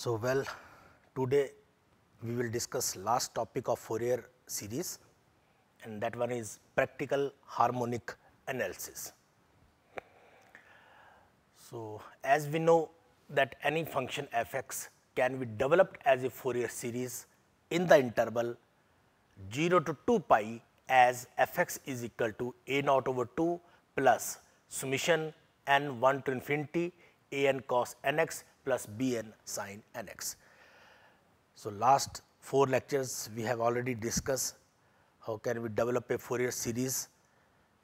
So, well today we will discuss last topic of Fourier series and that one is practical harmonic analysis. So, as we know that any function fx can be developed as a Fourier series in the interval 0 to 2 pi as fx is equal to a naught over 2 plus summation n 1 to infinity a n cos n x plus Bn sine nx. So, last 4 lectures we have already discussed how can we develop a Fourier series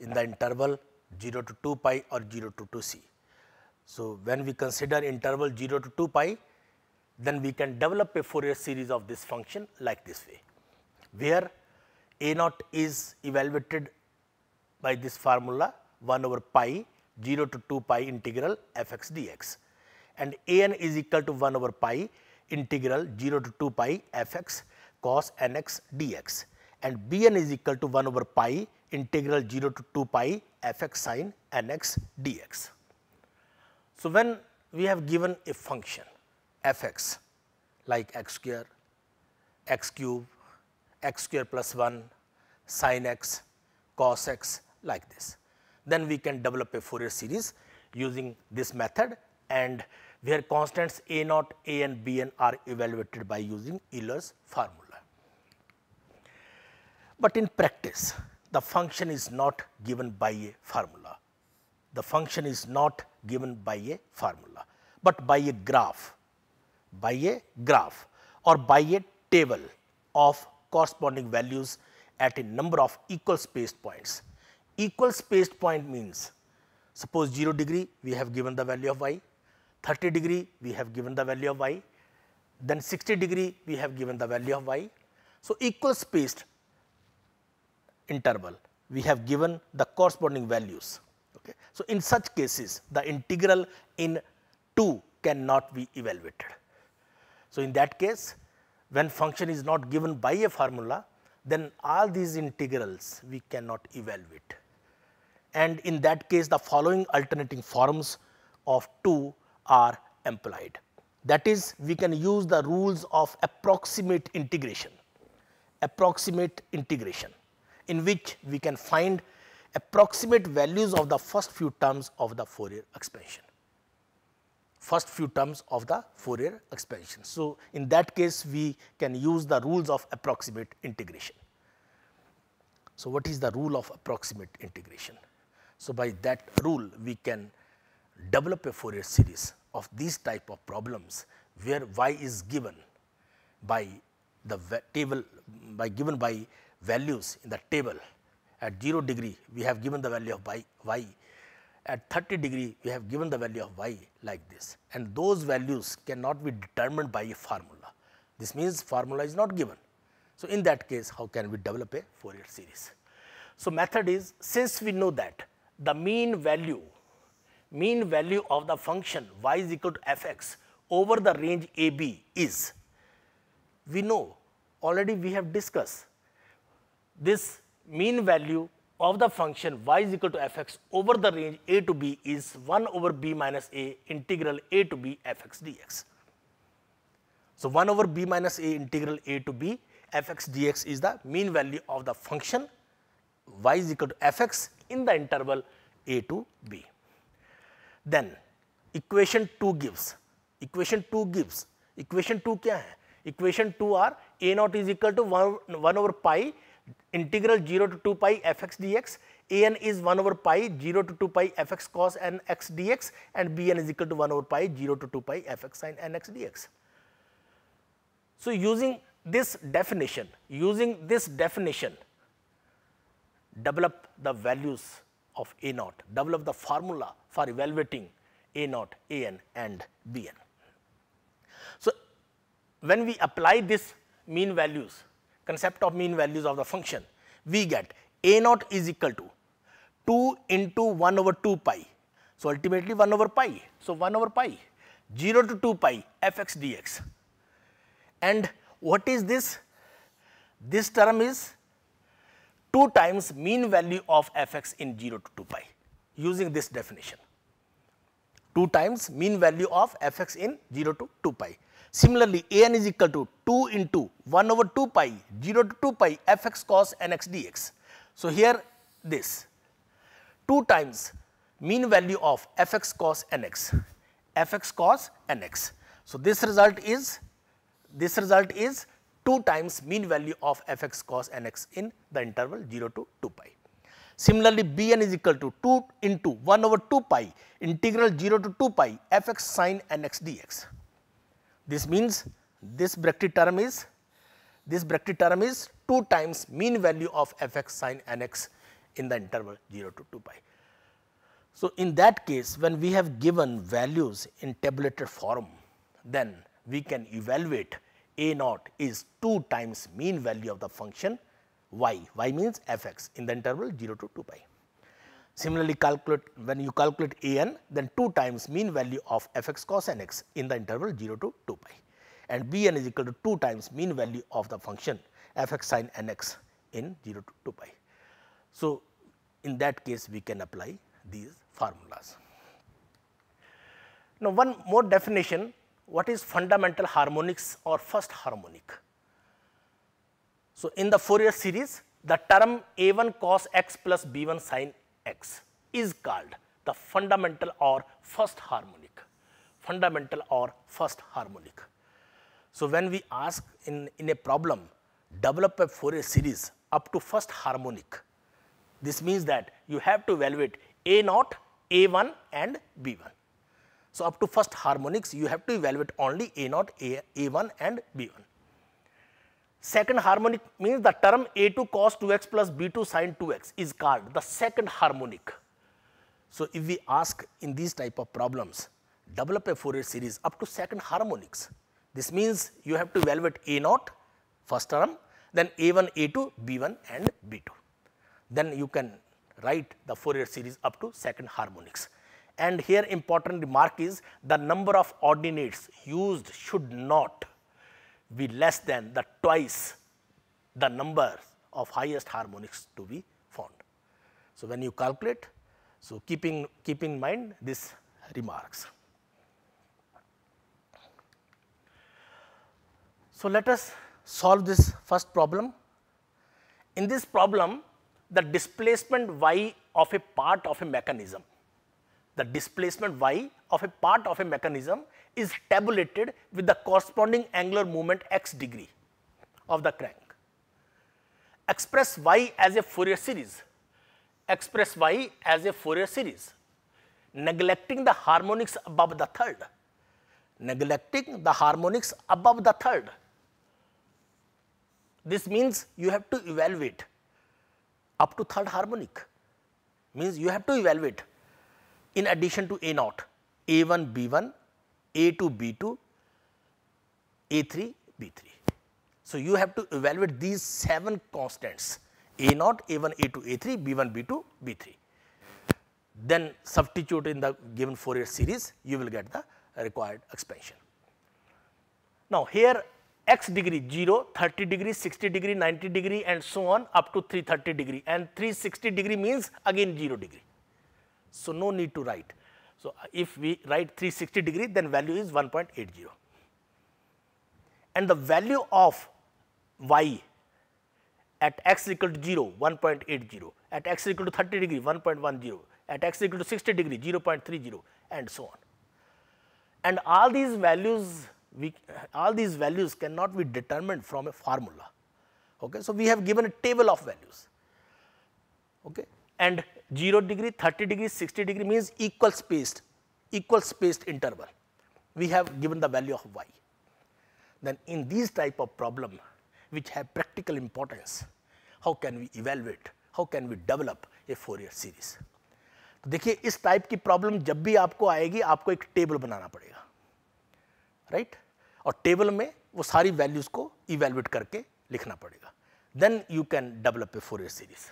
in the interval 0 to 2 pi or 0 to 2 c. So, when we consider interval 0 to 2 pi then we can develop a Fourier series of this function like this way where a naught is evaluated by this formula 1 over pi 0 to 2 pi integral f x dx and an is equal to 1 over pi integral 0 to 2 pi fx cos nx dx and bn is equal to 1 over pi integral 0 to 2 pi fx sine nx dx. So, when we have given a function fx like x square, x cube, x square plus 1, sine x, cos x like this. Then we can develop a Fourier series using this method and where constants A naught, A and Bn are evaluated by using Euler's formula. But in practice, the function is not given by a formula. The function is not given by a formula, but by a graph, by a graph or by a table of corresponding values at a number of equal spaced points. Equal spaced point means suppose 0 degree we have given the value of y, 30 degree we have given the value of y, then 60 degree we have given the value of y. So, equal spaced interval we have given the corresponding values. Okay. So, in such cases the integral in 2 cannot be evaluated. So, in that case when function is not given by a formula then all these integrals we cannot evaluate. And in that case the following alternating forms of 2 are employed. That is we can use the rules of approximate integration, approximate integration in which we can find approximate values of the first few terms of the Fourier expansion, first few terms of the Fourier expansion. So, in that case we can use the rules of approximate integration. So, what is the rule of approximate integration? So, by that rule we can develop a Fourier series of these type of problems where y is given by the table by given by values in the table at 0 degree we have given the value of y, y at 30 degree we have given the value of y like this and those values cannot be determined by a formula. This means formula is not given. So, in that case how can we develop a Fourier series? So, method is since we know that the mean value mean value of the function y is equal to fx over the range AB is, we know already we have discussed this mean value of the function y is equal to fx over the range a to b is 1 over b minus a integral a to b fx dx. So, 1 over b minus a integral a to b fx dx is the mean value of the function y is equal to fx in the interval a to b then equation 2 gives, equation 2 gives, equation 2 kya hai? Equation 2 are a naught is equal to 1, 1 over pi integral 0 to 2 pi fx dx, an is 1 over pi 0 to 2 pi fx cos n x dx and bn is equal to 1 over pi 0 to 2 pi fx sin n x dx. So, using this definition, using this definition, develop the values of A naught, develop the formula for evaluating A naught, An and Bn. So, when we apply this mean values, concept of mean values of the function, we get A naught is equal to 2 into 1 over 2 pi. So, ultimately 1 over pi. So, 1 over pi 0 to 2 pi f x d x. And what is this? This term is 2 times mean value of fx in 0 to 2 pi using this definition. 2 times mean value of fx in 0 to 2 pi. Similarly, an is equal to 2 into 1 over 2 pi 0 to 2 pi fx cos nx dx. So, here this 2 times mean value of fx cos nx, fx cos nx. So, this result is this result is 2 times mean value of fx cos nx in the interval 0 to 2 pi. Similarly, Bn is equal to 2 into 1 over 2 pi integral 0 to 2 pi fx sin nx dx. This means this bracket term is this bracket term is 2 times mean value of fx sin nx in the interval 0 to 2 pi. So, in that case when we have given values in tabulated form then we can evaluate a naught is 2 times mean value of the function y, y means f x in the interval 0 to 2 pi. Similarly, calculate when you calculate a n then 2 times mean value of f x cos n x in the interval 0 to 2 pi and b n is equal to 2 times mean value of the function f x sin n x in 0 to 2 pi. So, in that case we can apply these formulas. Now, one more definition what is fundamental harmonics or first harmonic. So, in the Fourier series, the term a1 cos x plus b1 sin x is called the fundamental or first harmonic, fundamental or first harmonic. So, when we ask in, in a problem, develop a Fourier series up to first harmonic, this means that you have to evaluate a 0 a1 and b1. So up to first harmonics, you have to evaluate only A0, A, A1 and B1. Second harmonic means the term A2 cos 2x plus B2 sin 2x is called the second harmonic. So if we ask in these type of problems, develop a Fourier series up to second harmonics. This means you have to evaluate A0 first term, then A1, A2, B1 and B2. Then you can write the Fourier series up to second harmonics. And here important remark is the number of ordinates used should not be less than the twice the number of highest harmonics to be found. So, when you calculate, so keeping, keep in mind these remarks. So, let us solve this first problem. In this problem, the displacement y of a part of a mechanism the displacement y of a part of a mechanism is tabulated with the corresponding angular moment x degree of the crank. Express y as a Fourier series, express y as a Fourier series, neglecting the harmonics above the third, neglecting the harmonics above the third. This means you have to evaluate up to third harmonic, means you have to evaluate in addition to A0, A1, B1, A2, B2, A3, B3. So, you have to evaluate these 7 constants A0, A1, A2, A3, B1, B2, B3. Then substitute in the given Fourier series, you will get the required expansion. Now, here x degree 0, 30 degree, 60 degree, 90 degree and so on up to 330 degree and 360 degree means again 0 degree. So, no need to write. So, if we write 360 degree then value is 1.80 and the value of y at x equal to 0 1.80 at x equal to 30 degree 1.10 at x equal to 60 degree 0.30 and so on. And all these values we all these values cannot be determined from a formula. Okay. So, we have given a table of values okay. and zero degree thirty degree sixty degree means equal spaced equal spaced interval we have given the value of Y then in this type of problem which have practical importance how can we evaluate how can we develop a Fourier series तो देखिए इस type की problem जब भी आपको आएगी आपको एक टेबल बनाना पड़ेगा राइट right? और टेबल में वो सारी वैल्यूज को इवेल्युएट करके लिखना पड़ेगा then you can develop a Fourier series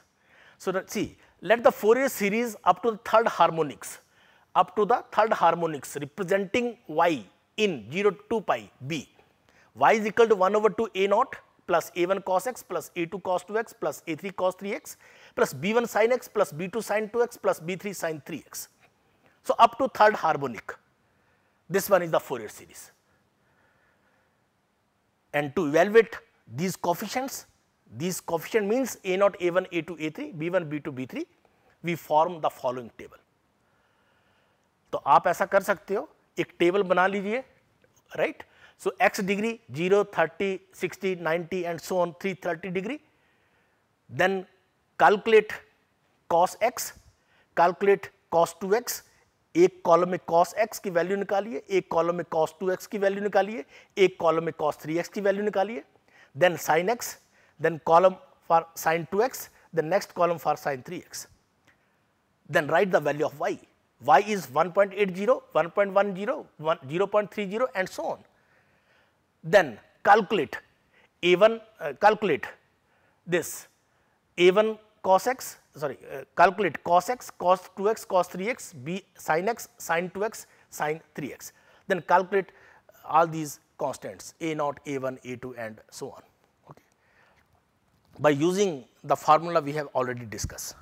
so C let the Fourier series up to the third harmonics, up to the third harmonics representing y in 0 to 2 pi b. y is equal to 1 over 2 a naught plus a1 cos x plus a2 cos 2x plus a3 cos 3x plus b1 sin x plus b2 sin 2x plus b3 sin 3x. So, up to third harmonic, this one is the Fourier series. And to evaluate these coefficients, These coefficient means a not A1, A2, A3, B1, B2, B3, we form the following table. to aap aisa kar sakte ho ek table bana lijiye right so x degree 0 30 60 90 and so on 330 degree then calculate cos x calculate cos 2x एक column में cos x की value निकालिए एक column में cos 2x की value निकालिए एक column में cos 3x की वैल्यू निकालिए then sin x then column for sine 2x, the next column for sine 3x. Then write the value of y. y is 1.80, 1.10, 0.30 and so on. Then calculate even uh, calculate this a1 cos x sorry uh, calculate cos x cos 2x cos 3x b sin x sin 2x sin 3x then calculate all these constants a naught a1 a2 and so on by using the formula we have already discussed.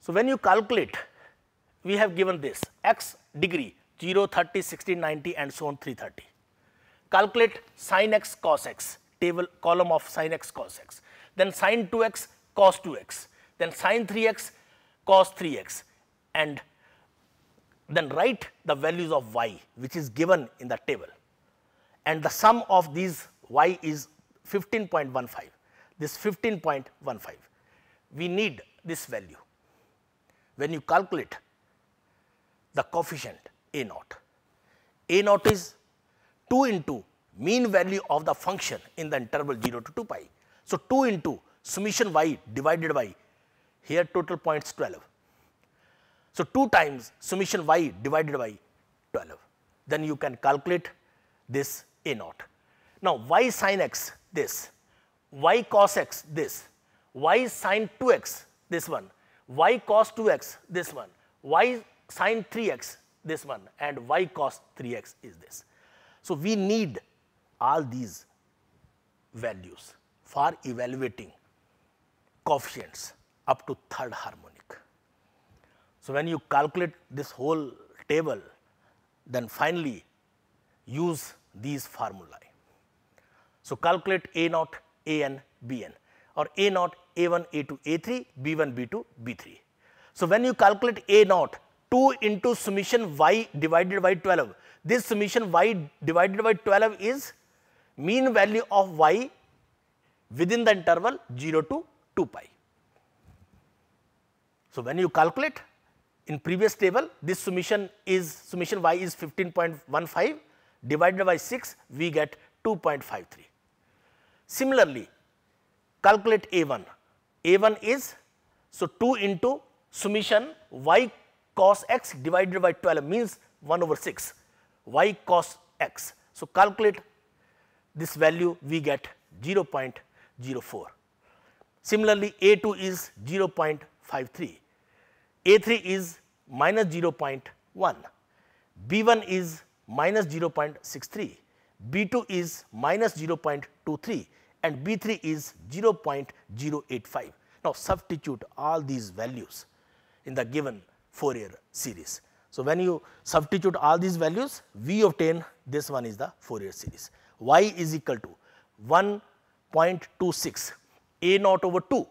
So, when you calculate, we have given this x degree 0, 30, 60, 90 and so on 330. Calculate sin x cos x table column of sin x cos x, then sin 2x cos 2x, then sin 3x cos 3x and then write the values of y which is given in the table and the sum of these y is 15.15, this 15.15. We need this value when you calculate the coefficient A naught. A naught is 2 into mean value of the function in the interval 0 to 2 pi. So, 2 into summation y divided by here total points 12. So, 2 times summation y divided by 12 then you can calculate this A naught. Now, y sin x this, y cos x, this, y sin 2x, this one, y cos 2x, this one, y sin 3x, this one and y cos 3x is this. So, we need all these values for evaluating coefficients up to third harmonic. So, when you calculate this whole table then finally use these formulae. So calculate A naught, An, Bn or A naught, A1, A2, A3, B1, B2, B3. So when you calculate A naught, 2 into summation y divided by 12. This summation y divided by 12 is mean value of y within the interval 0 to 2 pi. So when you calculate in previous table this summation is summation y is 15.15 divided by 6 we get 2.53. Similarly, calculate A1. A1 is so 2 into summation y cos x divided by 12 means 1 over 6 y cos x. So, calculate this value we get 0 0.04. Similarly, A2 is 0 0.53, A3 is minus 0.1, B1 is minus 0.63, B2 is minus 0.23 and B3 is 0.085. Now, substitute all these values in the given Fourier series. So, when you substitute all these values, we obtain this one is the Fourier series. y is equal to 1.26 a naught over 2,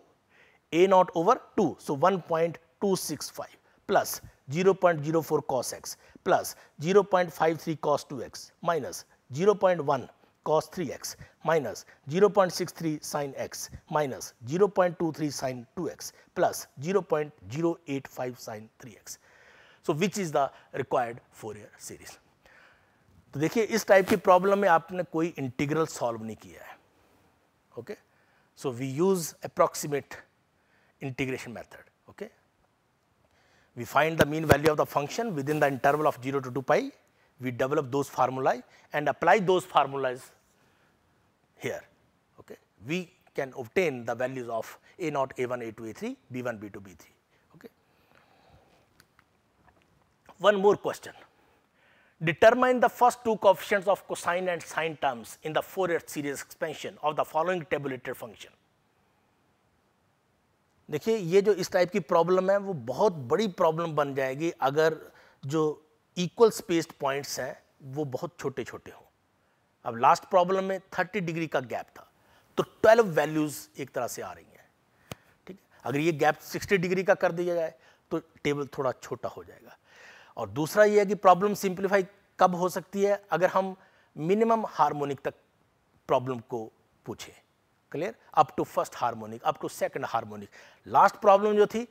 a naught over 2. So, 1.265 plus 0.04 cos x plus 0.53 cos 2x minus 0.1 cos 3x minus 0.63 sin x minus 0.23 sin 2x plus 0.085 sin 3x. So, which is the required Fourier series. So देखिए इस type की problem में आपने कोई integral solve नहीं किया है okay so we use approximate integration okay we find the mean value of the function within the interval of 0 to 2 pi we develop those formulae and apply those formulas here. Okay. We can obtain the values of a not A1, A2, A3, B1, B2, B3. Okay. One more question. Determine the first two coefficients of cosine and sine terms in the Fourier series expansion of the following tabulated function. देखिए ये जो इस type की problem है वो बहुत बड़ी problem बन जाएगी अगर जो इक्वल स्पेस्ड पॉइंट्स हैं वो बहुत छोटे छोटे हों अब लास्ट प्रॉब्लम में 30 डिग्री का गैप था तो 12 वैल्यूज़ एक तरह से आ रही हैं ठीक है अगर ये गैप 60 डिग्री का कर दिया जाए तो टेबल थोड़ा छोटा हो जाएगा और दूसरा ये है कि प्रॉब्लम सिंप्लीफाई कब हो सकती है अगर हम मिनिमम हार्मोनिक तक प्रॉब्लम को पूछें clear up to first harmonic up to second harmonic last problem जो थी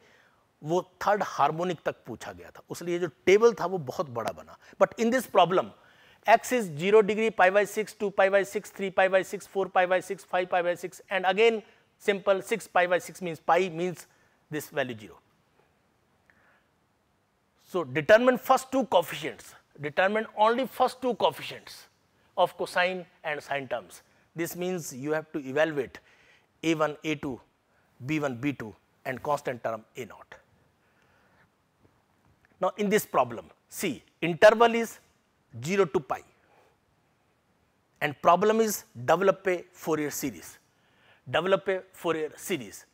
वो थर्ड हार्मोनिक तक पूछा गया था उसलिए जो टेबल था वो बहुत बड़ा बना but in this problem X is zero degree pi by six two pi by six three pi by six four pi by six five pi by six and again simple six pi by six means pi means this value zero so determine first two coefficients determine only first two coefficients of cosine and sine terms this means you have to evaluate A one A two B one B two and constant term A naught Now, in this problem, see interval is 0 to pi and problem is develop a Fourier series. Develop a Fourier series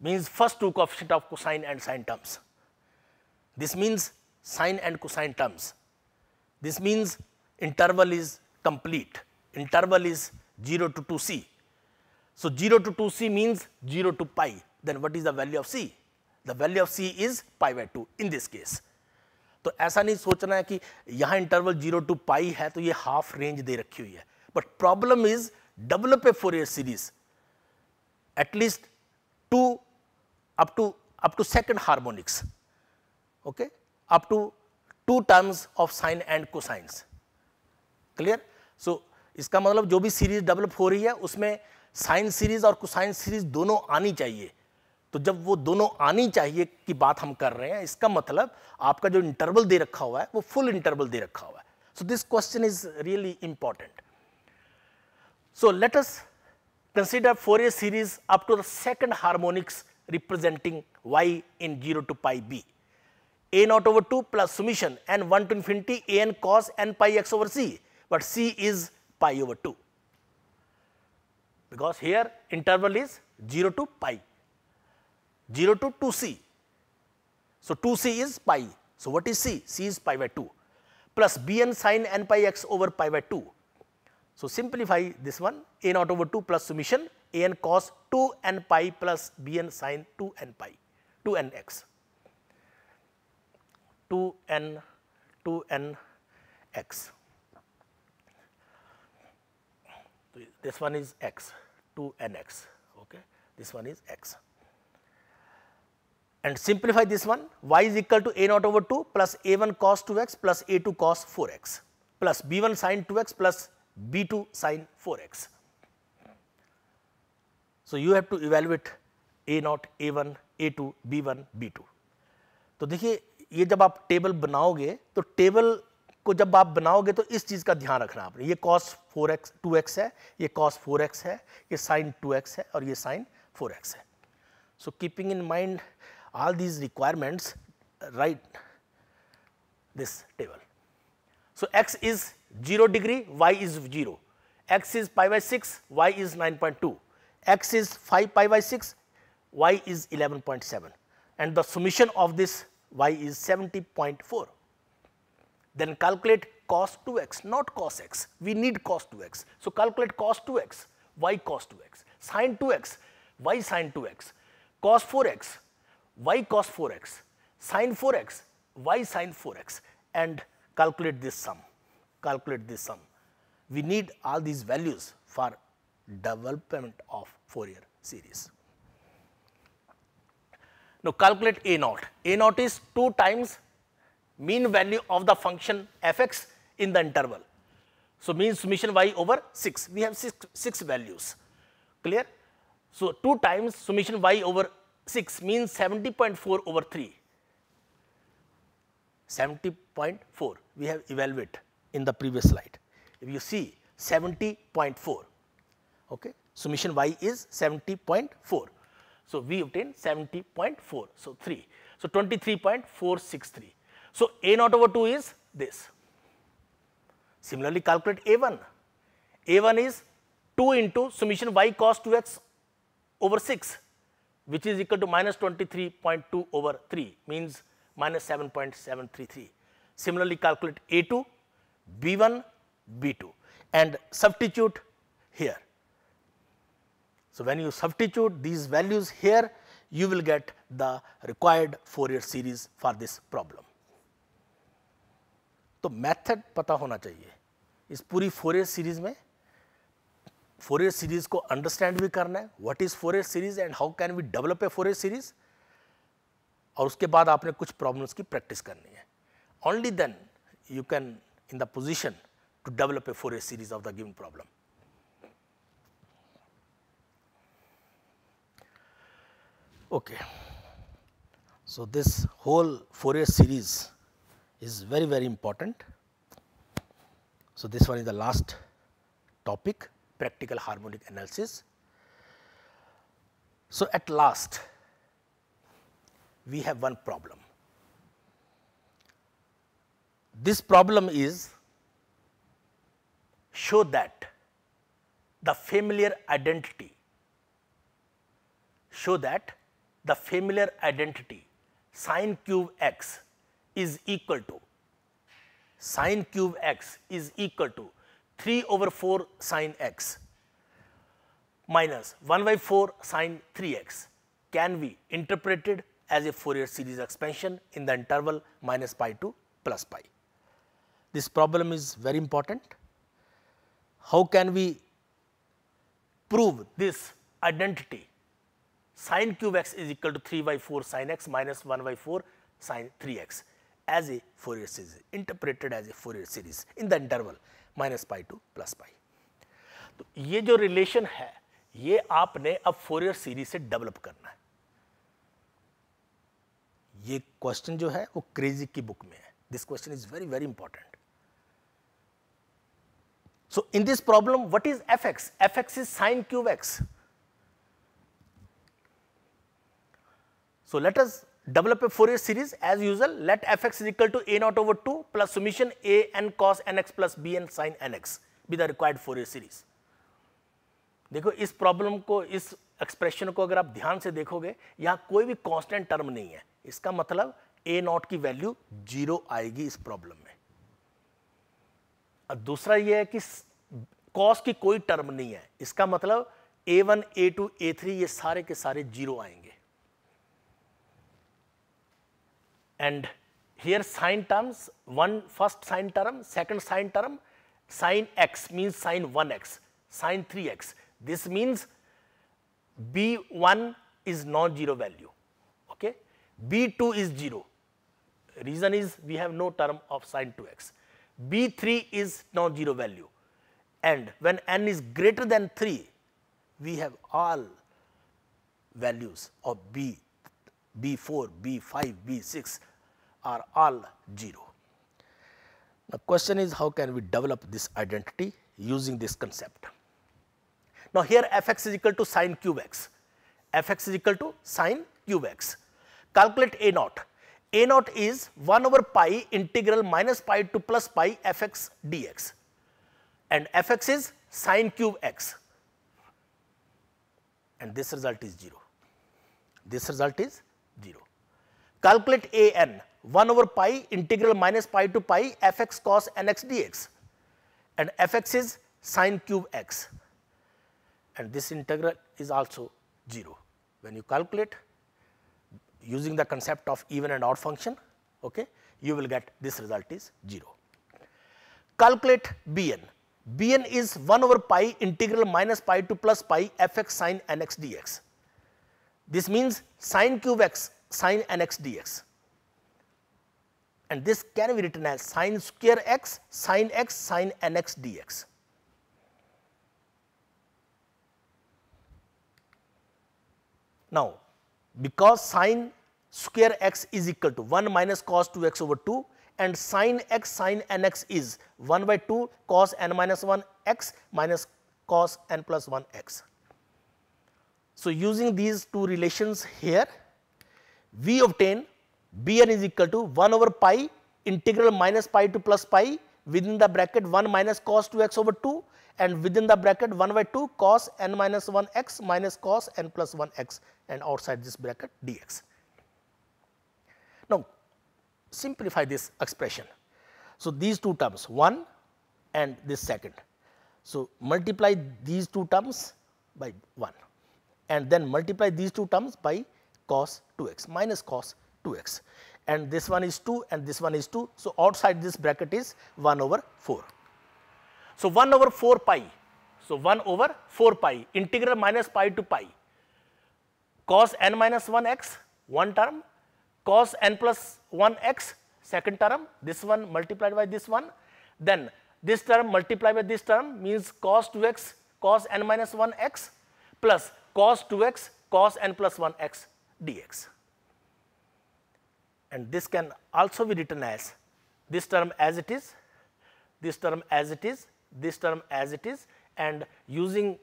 means first two coefficient of cosine and sine terms. This means sine and cosine terms. This means interval is complete, interval is 0 to 2c. So, 0 to 2c means 0 to pi, then what is the value of c? The value of C is pi by two in this case तो ऐसा नहीं सोचना है कि यहां interval zero to पाई है तो ये हाफ रेंज दे रखी हुई है but problem is develop a Fourier series at least two up to up to second harmonics up to two terms of sine and cosines clear so इसका मतलब जो भी सीरीज डेवलप हो रही है उसमें साइन सीरीज और कुसाइंस सीरीज दोनों आनी चाहिए तो जब वो दोनों आनी चाहिए की बात हम कर रहे हैं इसका मतलब आपका जो इंटरवल दे रखा हुआ है वो फुल इंटरवल दे रखा हुआ है so this question is really important so let let's consider Fourier series up to the second harmonics representing Y in zero to pi be A naught over two plus summation N one to infinity A N cos N pi X over C but C is pi over two because here interval is zero to pi 0 to 2c. So, 2c is pi. So, what is c? c is pi by 2 plus bn sine n pi x over pi by 2. So, simplify this one a naught over 2 plus summation a n cos 2 n pi plus b n sine 2 n pi 2 n x 2 n 2 n x. This one is x 2 n x okay this one is x. and simplify this one y is equal to a naught over 2 plus a1 cos 2x plus a2 cos 4x plus b1 sin 2x plus b2 sin 4x. So, you have to evaluate a naught, a1, a2, b1, b2. to dekhiye ye jab aap table banaoge to table को जब आप बनाओगे तो इस चीज़ का ध्यान रखना आपने ये cos 4x 2x है ये cos 4x है ये sin 2x है और ये sin 4x है. So, keeping in mind all these requirements write this table. So, x is 0 degree, y is 0, x is pi by 6, y is 9.2, x is 5 pi by 6, y is 11.7 and the summation of this y is 70.4. Then calculate cos 2x, not cos x, we need cos 2x. So, calculate cos 2x, y cos 2x, sin 2x, y sin 2x, cos 4x, y cos 4x, sin 4x, y sin 4x and calculate this sum, calculate this sum. We need all these values for development of Fourier series. Now calculate a naught. a naught is 2 times mean value of the function fx in the interval. So, mean summation y over 6, we have 6, six values, clear? So, 2 times summation y over 6 means 70.4 over 3. 70.4 we have evaluated in the previous slide. If you see 70.4, okay, summation y is 70.4. So, we obtain 70.4, so 3. So, 23.463. So, A naught over 2 is this. Similarly, calculate A1. A1 is 2 into summation y cos 2x over 6 which is equal to minus 23.2 over 3 means minus 7.733. Similarly, calculate A2, B1, B2 and substitute here. So, when you substitute these values here, you will get the required Fourier series for this problem. So method, पता होना चाहिए Is पूरी Fourier series में Fourier series को understand भी करना है what is Fourier series and how can we develop a Fourier series और उसके बाद आपने कुछ प्रॉब्लम्स की प्रैक्टिस करनी है only then you can in the position to develop a Fourier series of the given problem so this whole four fourier series is very very important so this one is the last topic practical harmonic analysis. So, at last we have one problem. This problem is show that the familiar identity, show that the familiar identity sine cube x is equal to sine cube x is equal to 3 over 4 sine x minus 1 by 4 sine 3x can be interpreted as a Fourier series expansion in the interval minus pi to plus pi. This problem is very important. How can we prove this identity sine cube x is equal to 3 by 4 sine x minus 1 by 4 sine 3x as a Fourier series interpreted as a Fourier series in the interval minus pi to plus pi तो ये जो relation है ये आपने अब Fourier series से develop करना है ये क्वेश्चन जो है वो क्रेजी की बुक में है this question is very very important so in this problem what is fx fx is sine cube x so let us Develop series as usual let F Let fx is equal to a naught over 2 A N cos N X plus B N sine sin nx be the required Fourier series देखो इस problem को इस expression को अगर आप ध्यान से देखोगे यहां कोई भी कॉन्स्टेंट टर्म नहीं है इसका मतलब ए नॉट की वैल्यू जीरो आएगी इस प्रॉब्लम में और दूसरा यह है कि कॉस की कोई टर्म नहीं है इसका मतलब A one A two A three ये सारे के सारे जीरो आएंगे and here sine terms, one first sine term, second sine term, sine x means sine 1x, sine 3x. This means b1 is non-zero value, okay. b2 is 0, reason is we have no term of sine 2x. b3 is non-zero value and when n is greater than 3, we have all values of b B4, B5, B6 are all 0. Now, question is how can we develop this identity using this concept. Now, here fx is equal to sine x. fx is equal to sine x. Calculate a naught, a naught is 1 over pi integral minus pi to plus pi fx dx and fx is sine x. and this result is 0, this result is 0. Calculate a n 1 over pi integral minus pi to pi f x cos n x d x and f x is sine cube x and this integral is also 0. When you calculate using the concept of even and odd function, okay, you will get this result is 0. Calculate Bn. Bn is 1 over pi integral minus pi to plus pi f x sine n x d x this means sine cube x sine nx dx and this can be written as sine square x sine x sine nx dx. Now, because sine square x is equal to 1 minus cos 2 x over 2 and sine x sine nx is 1 by 2 cos n minus 1 x minus cos n plus 1 x. So, using these two relations here, we obtain Bn is equal to 1 over pi integral minus pi to plus pi within the bracket 1 minus cos 2x over 2 and within the bracket 1 by 2 cos n minus 1 x minus cos n plus 1 x and outside this bracket dx. Now, simplify this expression. So, these two terms 1 and this second. So, multiply these two terms by 1 and then multiply these two terms by cos 2x minus cos 2x and this one is 2 and this one is 2. So, outside this bracket is 1 over 4. So, 1 over 4 pi. So, 1 over 4 pi integral minus pi to pi cos n minus 1 x one term cos n plus 1 x second term this one multiplied by this one then this term multiplied by this term means cos 2x cos n minus 1 x plus cos 2x cos n plus 1x dx. And this can also be written as this term as it is, this term as it is, this term as it is and using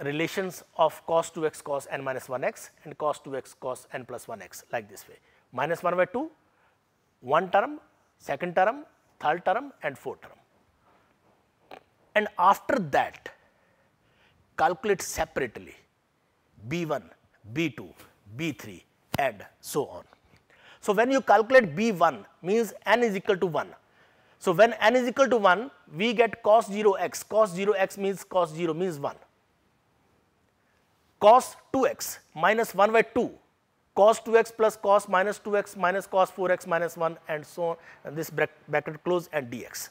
relations of cos 2x cos n minus 1x and cos 2x cos n plus 1x like this way minus 1 by 2, 1 term, second term, third term and fourth term. And after that calculate separately B1, B2, B3 and so on. So, when you calculate B1 means n is equal to 1. So, when n is equal to 1 we get cos 0 x, cos 0 x means cos 0 means 1, cos 2 x minus 1 by 2, cos 2 x plus cos minus 2 x minus cos 4 x minus 1 and so on and this bracket close and dx.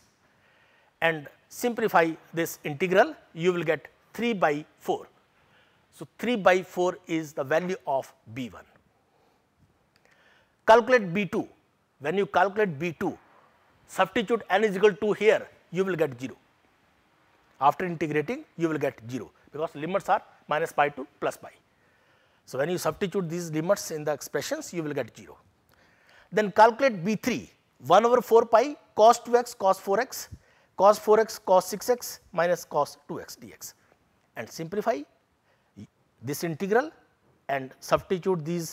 And simplify this integral you will get 3 by 4. So, 3 by 4 is the value of B1. Calculate B2. When you calculate B2, substitute n is equal to here, you will get 0. After integrating, you will get 0 because limits are minus pi to plus pi. So, when you substitute these limits in the expressions, you will get 0. Then calculate B3, 1 over 4 pi cos 2x cos 4x, cos 4x cos 6x minus cos 2x dx and simplify this integral and substitute these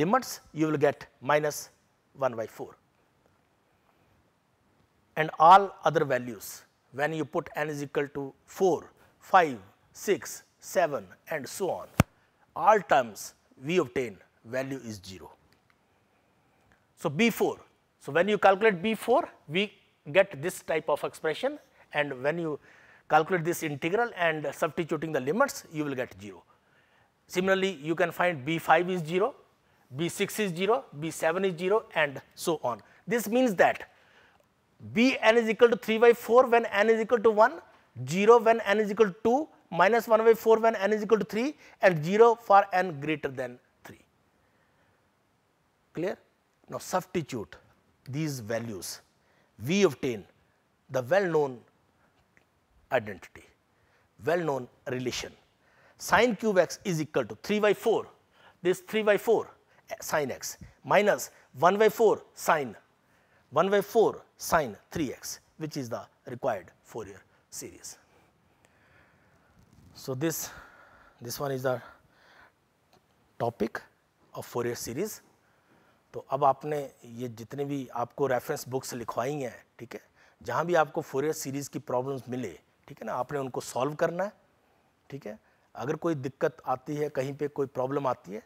limits you will get minus 1 by 4 and all other values when you put n is equal to 4, 5, 6, 7 and so on all terms we obtain value is 0. So, B 4 so when you calculate B 4 we get this type of expression and when you calculate this integral and substituting the limits you will get 0. Similarly, you can find b5 is 0, b6 is 0, b7 is 0 and so on. This means that bn is equal to 3 by 4 when n is equal to 1, 0 when n is equal to 2, minus 1 by 4 when n is equal to 3 and 0 for n greater than 3. Clear? Now substitute these values, we obtain the well known identity, well-known relation. sin cube x is equal to 3 by 4, this 3 by 4 sin x minus 1 by 4 sin 1 by 4 sine 3x which is the required Fourier series. So, this, this one is the topic of fourier series तो अब आपने ये जितने भी आपको reference books लिखवाई हैं ठीक है जहाँ भी आपको फोरियर सीरीज़ की प्रॉब्लम्स मिले ठीक है ना आपने उनको सॉल्व करना है ठीक है अगर कोई दिक्कत आती है कहीं पे कोई प्रॉब्लम आती है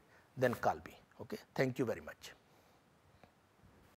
देन कॉल भी okay thank you very much